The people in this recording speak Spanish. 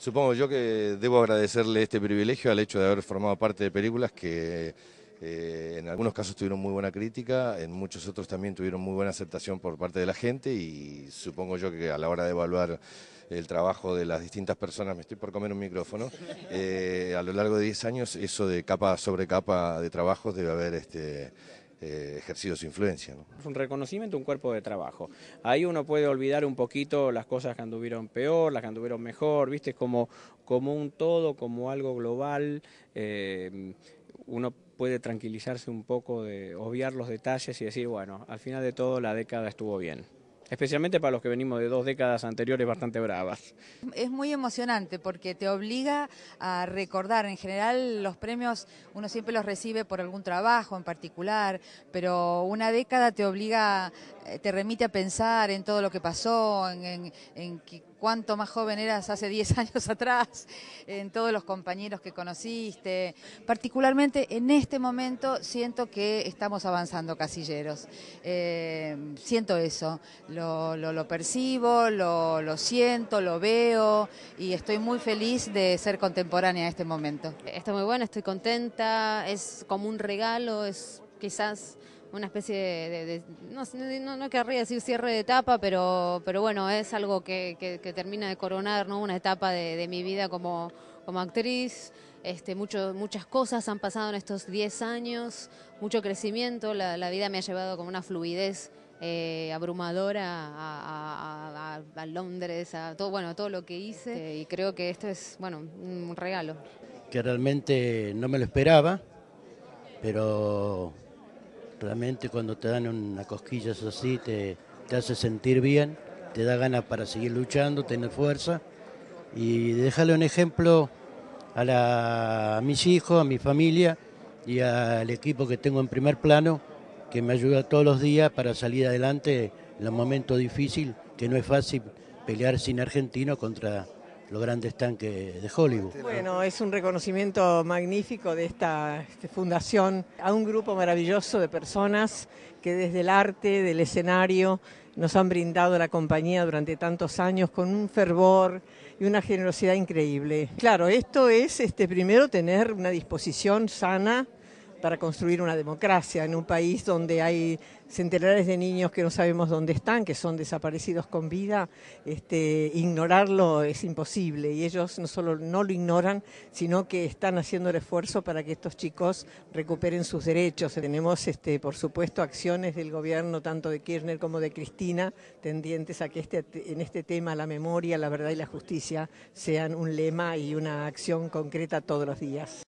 Supongo yo que debo agradecerle este privilegio al hecho de haber formado parte de películas que eh, en algunos casos tuvieron muy buena crítica, en muchos otros también tuvieron muy buena aceptación por parte de la gente y supongo yo que a la hora de evaluar el trabajo de las distintas personas, me estoy por comer un micrófono, eh, a lo largo de 10 años eso de capa sobre capa de trabajos debe haber... este eh, ejercido su influencia. un reconocimiento, un cuerpo de trabajo. Ahí uno puede olvidar un poquito las cosas que anduvieron peor, las que anduvieron mejor, viste, como, como un todo, como algo global. Eh, uno puede tranquilizarse un poco de obviar los detalles y decir, bueno, al final de todo la década estuvo bien especialmente para los que venimos de dos décadas anteriores bastante bravas. Es muy emocionante porque te obliga a recordar, en general los premios uno siempre los recibe por algún trabajo en particular, pero una década te obliga a eh, te remite a pensar en todo lo que pasó, en, en, cuánto más joven eras hace 10 años atrás, en todos los compañeros que conociste. Particularmente en este momento siento que estamos avanzando casilleros. Eh, siento eso, lo, percibo, lo, siento, lo veo y estoy muy feliz de ser contemporánea en este momento. Está muy bueno, estoy contenta, es como un regalo, es quizás una especie de, no, no, no, querría decir cierre de etapa, pero, pero bueno, es algo que, que, termina de coronar una etapa de, mi vida como, como actriz. Este, muchos muchas cosas han pasado en estos 10 años, mucho crecimiento, la, vida me ha llevado como una fluidez eh, abrumadora a, Londres, a todo, bueno, todo lo que hice y creo que esto es bueno, un regalo. Que realmente no me lo esperaba, pero realmente cuando te dan una cosquilla así te, te hace sentir bien, te da ganas para seguir luchando, tener fuerza y dejarle un ejemplo a, mis hijos, a mi familia y al equipo que tengo en primer plano, que me ayuda todos los días para salir adelante en los momentos difíciles, que no es fácil pelear sin argentino contra los grandes tanques de Hollywood. Bueno, es un reconocimiento magnífico de esta, este, fundación a un grupo maravilloso de personas que desde el arte, del escenario, nos han brindado la compañía durante tantos años con un fervor y una generosidad increíble. Claro, esto es este, primero tener una disposición sana para construir una democracia en un país donde hay centenares de niños que no sabemos dónde están, que son desaparecidos con vida, este, ignorarlo es imposible y ellos no solo no lo ignoran, sino que están haciendo el esfuerzo para que estos chicos recuperen sus derechos. Tenemos, este, por supuesto, acciones del gobierno, tanto de Kirchner como de Cristina, tendientes a que este, en este tema la memoria, la verdad y la justicia sean un lema y una acción concreta todos los días.